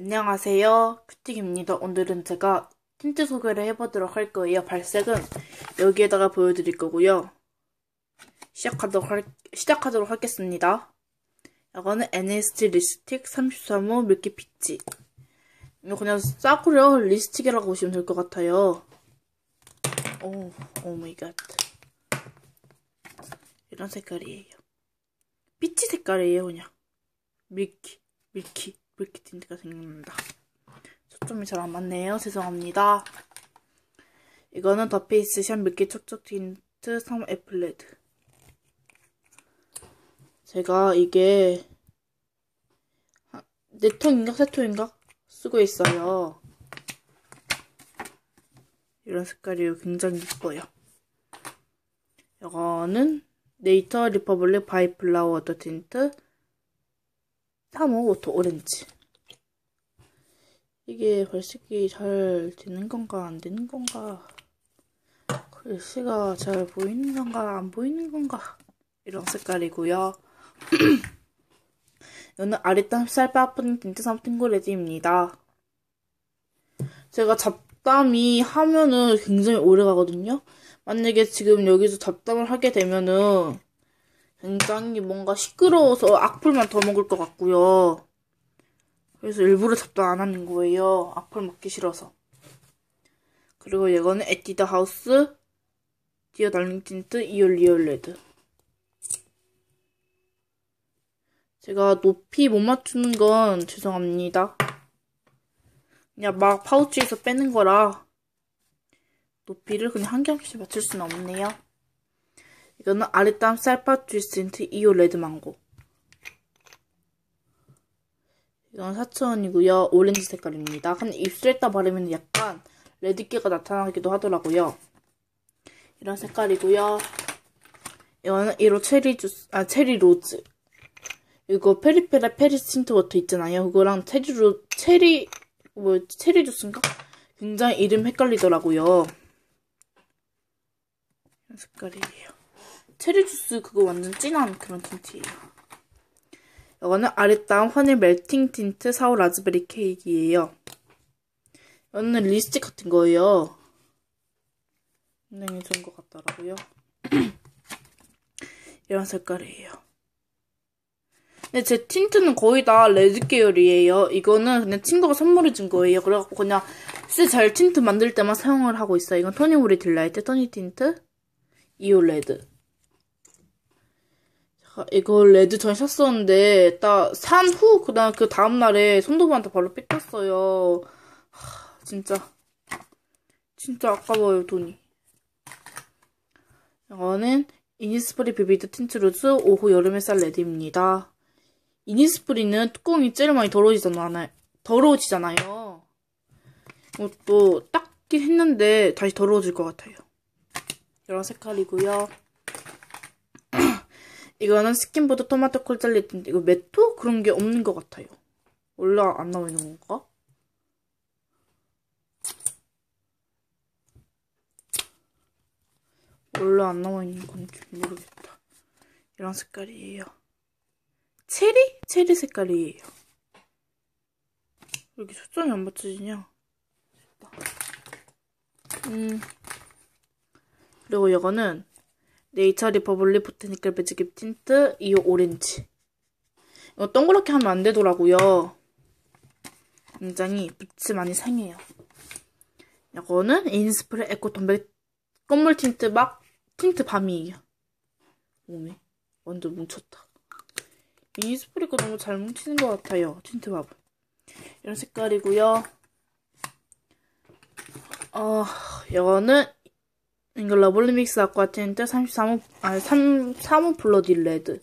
안녕하세요 큐틱입니다 오늘은 제가 틴트 소개를 해보도록 할 거예요 발색은 여기에다가 보여드릴 거고요 시작하도록, 할, 시작하도록 하겠습니다 이거는 NST 립스틱 33호 밀키피치 이거 그냥 싸구려 립스틱이라고 보시면 될 것 같아요 오, 오마이갓 이런 색깔이에요 피치 색깔이에요 그냥 밀키 밀키 브키 틴트가 생깁니다. 초점이 잘 안 맞네요. 죄송합니다. 이거는 더페이스 샵 밀키 촉촉 틴트 3 애플레드. 제가 이게 네 통인가 세 통인가 쓰고 있어요. 이런 색깔이 굉장히 예뻐요. 이거는 네이터 리퍼블릭 바이플라워 워터 틴트 사모 워터 오렌지 이게 발색이 잘 되는 건가 안 되는 건가 글씨가 잘 보이는 건가 안 보이는 건가 이런 색깔이고요 이거는 아랫담살 빠뿐 빈트 삼띵고레지입니다 제가 잡담이 하면은 굉장히 오래 가거든요 만약에 지금 여기서 잡담을 하게 되면은 굉장히 뭔가 시끄러워서 악플만 더 먹을 것 같고요. 그래서 일부러 답도 안 하는 거예요. 악플 먹기 싫어서. 그리고 이거는 에뛰드 하우스 디어 달링 틴트 이올 리얼 레드. 제가 높이 못 맞추는 건 죄송합니다. 그냥 막 파우치에서 빼는 거라 높이를 그냥 한개한 개씩 맞출 수는 없네요. 이거는 아리땀 쌀밥 주이센트 이오 레드망고 이건 4 0원이고요 오렌지 색깔입니다. 근데 입술에다 바르면 약간 레드기가 나타나기도 하더라고요. 이런 색깔이고요. 이거는 1호 체리 주스, 아, 체리 로즈. 이거 페리페라 페리 스틴트 워터 있잖아요. 그거랑 체리 로, 체리, 뭐, 체리 주스인가? 굉장히 이름 헷갈리더라고요. 색깔이에요. 체리 주스 그거 완전 진한 그런 틴트예요. 이거는 아랫다운 허니 멜팅 틴트 사오 라즈베리 케이크예요. 이거는 립스틱 같은 거예요. 굉장히 좋은 것 같더라고요. 이런 색깔이에요. 근데 제 틴트는 거의 다 레드 계열이에요. 이거는 그냥 친구가 선물해준 거예요. 그래갖고 그냥 쓰잘 틴트 만들 때만 사용을 하고 있어요. 이건 토니 우리 딜라이트, 토니 틴트, 이올 레드. 아, 이거 레드 전 샀었는데 딱 산 후 그다음 그 다음 날에 손도부한테 바로 뺏겼어요. 하, 진짜 진짜 아까워요 돈이. 이거는 이니스프리 비비드 틴트 루즈 오후 여름 햇살 레드입니다. 이니스프리는 뚜껑이 제일 많이 더러워지잖아요. 더러워지잖아요. 이것도 뭐 닦긴 했는데 다시 더러워질 것 같아요. 여러 색깔이고요. 이거는 스킨보드 토마토 콜젤리인데 이거 메토? 그런 게 없는 것 같아요. 올라 안 나오는 건가? 올라 안 나와 있는 건지 모르겠다. 이런 색깔이에요. 체리? 체리 색깔이에요. 여기 초점이 안 맞춰지냐? 음. 그리고 이거는 네이처 리퍼블리 보테니컬 베지입 틴트 2호 오렌지 이거 동그랗게 하면 안 되더라고요 굉장히 빛이 많이 상해요 이거는 인스프레 에코 덤벨 건물 틴트 막 틴트 밤이에요 몸에 완전 뭉쳤다 인스프레가 너무 잘 뭉치는 것 같아요 틴트 밥은 이런 색깔이고요 어, 이거는 이거 러블리믹스 아쿠아틴트 33호, 아, 3, 3호 블러디 레드.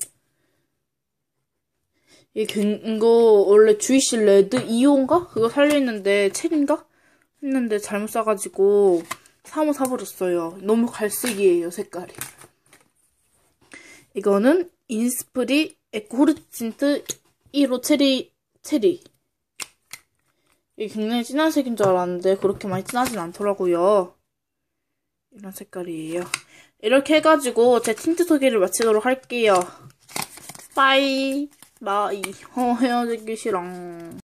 이게 이거 원래 주이시 레드 2호인가? 그거 살려있는데 책인가? 했는데 잘못 사가지고 3호 사버렸어요. 너무 갈색이에요, 색깔이. 이거는 인스프리 에코 호르틴트 1호 체리, 체리. 이게 굉장히 진한 색인 줄 알았는데 그렇게 많이 진하진 않더라고요. 이런 색깔이에요. 이렇게 해가지고 제 틴트 소개를 마치도록 할게요. 빠이. 마이. 어, 헤어지기 싫어.